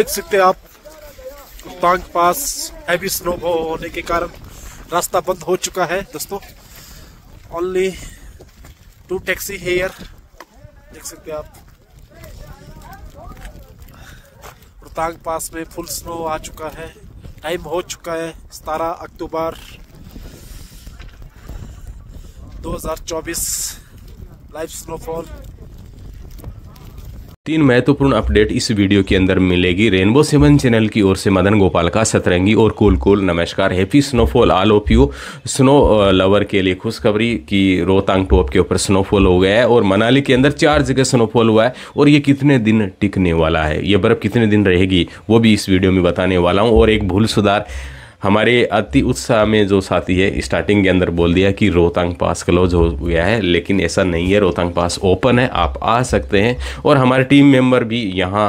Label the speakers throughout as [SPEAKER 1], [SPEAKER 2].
[SPEAKER 1] देख सकते हैं आप रोहतांग पास हैवी स्नो होने के कारण रास्ता बंद हो चुका है दोस्तों ओनली टू टैक्सी हेयर देख सकते हैं आप रोहतांग पास में फुल स्नो आ चुका है टाइम हो चुका है सतारह अक्टूबर 2024 लाइव स्नोफॉल
[SPEAKER 2] तीन महत्वपूर्ण अपडेट इस वीडियो के अंदर मिलेगी रेनबो सेवन चैनल की ओर से मदन गोपाल का सतरंगी और कूल कूल नमस्कार happy snowfall all of you snow lover के लिए खुशखबरी कि रोहतांग टॉप के ऊपर स्नोफॉल हो गया है और मनाली के अंदर चार जगह स्नोफॉल हुआ है और ये कितने दिन टिकने वाला है ये बर्फ़ कितने दिन रहेगी वो भी इस वीडियो में बताने वाला हूँ और एक भूल सुधार हमारे अति उत्साह में जो साथी है स्टार्टिंग के अंदर बोल दिया कि रोहतांग पास क्लोज हो गया है लेकिन ऐसा नहीं है रोहतांग पास ओपन है आप आ सकते हैं और हमारे टीम मेंबर भी यहाँ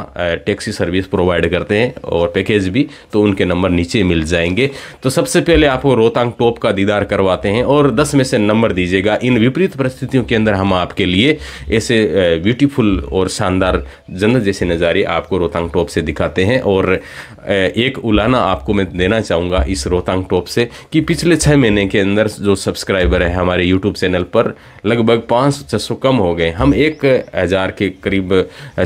[SPEAKER 2] टैक्सी सर्विस प्रोवाइड करते हैं और पैकेज भी तो उनके नंबर नीचे मिल जाएंगे तो सबसे पहले आपको रोहतांग टॉप का दीदार करवाते हैं और दस में से नंबर दीजिएगा इन विपरीत परिस्थितियों के अंदर हम आपके लिए ऐसे ब्यूटीफुल और शानदार जन्नत जैसे नज़ारे आपको रोहतांग टॉप से दिखाते हैं और एक उलाना आपको मैं देना चाहूँगा इस रोहतांग टॉप से कि पिछले छः महीने के अंदर जो सब्सक्राइबर हैं हमारे यूट्यूब चैनल पर लगभग पाँच छः सौ कम हो गए हम एक हज़ार के करीब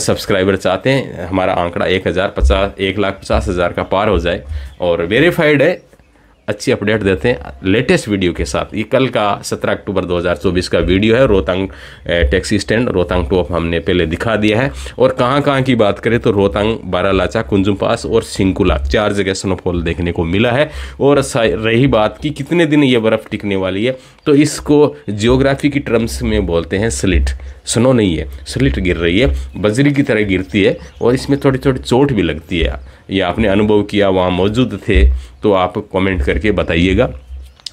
[SPEAKER 2] सब्सक्राइबर चाहते हैं हमारा आंकड़ा एक हज़ार पचास एक लाख पचास हज़ार का पार हो जाए और वेरीफाइड है अच्छी अपडेट देते हैं लेटेस्ट वीडियो के साथ ये कल का 17 अक्टूबर 2024 का वीडियो है Rohtang taxi stand Rohtang top हमने पहले दिखा दिया है और कहाँ कहाँ की बात करें तो रोहतांग बारालाचा कुंजुम पास और सिंकुला चार जगह स्नोफॉल देखने को मिला है और रही बात की कितने दिन ये बर्फ़ टिकने वाली है तो इसको जियोग्राफी की टर्म्स में बोलते हैं स्लिट स्नो नहीं है स्लिट गिर रही है बजरी की तरह गिरती है और इसमें थोड़ी थोड़ी चोट भी लगती है या आपने अनुभव किया वहाँ मौजूद थे तो आप कमेंट करके बताइएगा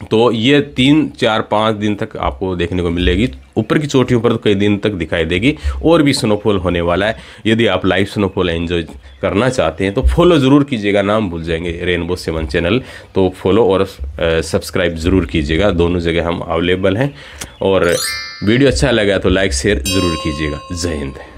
[SPEAKER 2] तो ये तीन चार पाँच दिन तक आपको देखने को मिलेगी ऊपर की चोटियों पर तो कई दिन तक दिखाई देगी और भी स्नोफॉल होने वाला है यदि आप लाइव स्नोफॉल एंजॉय करना चाहते हैं तो फॉलो ज़रूर कीजिएगा नाम भूल जाएंगे रेनबो सेवन चैनल तो फॉलो और सब्सक्राइब ज़रूर कीजिएगा दोनों जगह हम अवेलेबल हैं और वीडियो अच्छा लगा तो लाइक शेयर ज़रूर कीजिएगा जय हिंद